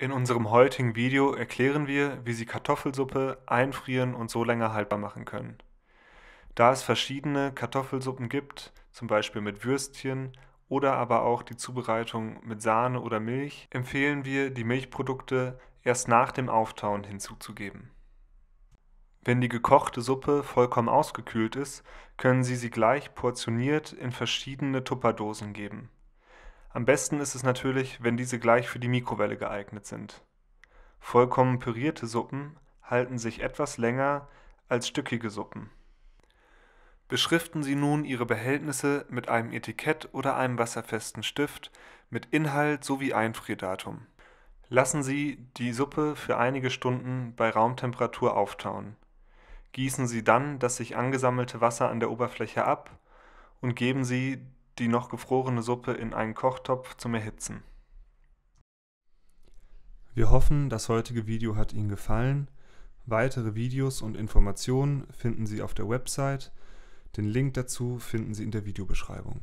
In unserem heutigen Video erklären wir, wie Sie Kartoffelsuppe einfrieren und so länger haltbar machen können. Da es verschiedene Kartoffelsuppen gibt, zum Beispiel mit Würstchen oder aber auch die Zubereitung mit Sahne oder Milch, empfehlen wir, die Milchprodukte erst nach dem Auftauen hinzuzugeben. Wenn die gekochte Suppe vollkommen ausgekühlt ist, können Sie sie gleich portioniert in verschiedene Tupperdosen geben. Am besten ist es natürlich, wenn diese gleich für die Mikrowelle geeignet sind. Vollkommen pürierte Suppen halten sich etwas länger als stückige Suppen. Beschriften Sie nun Ihre Behältnisse mit einem Etikett oder einem wasserfesten Stift mit Inhalt sowie Einfriedatum. Lassen Sie die Suppe für einige Stunden bei Raumtemperatur auftauen. Gießen Sie dann das sich angesammelte Wasser an der Oberfläche ab und geben Sie die noch gefrorene Suppe in einen Kochtopf zum Erhitzen. Wir hoffen, das heutige Video hat Ihnen gefallen. Weitere Videos und Informationen finden Sie auf der Website. Den Link dazu finden Sie in der Videobeschreibung.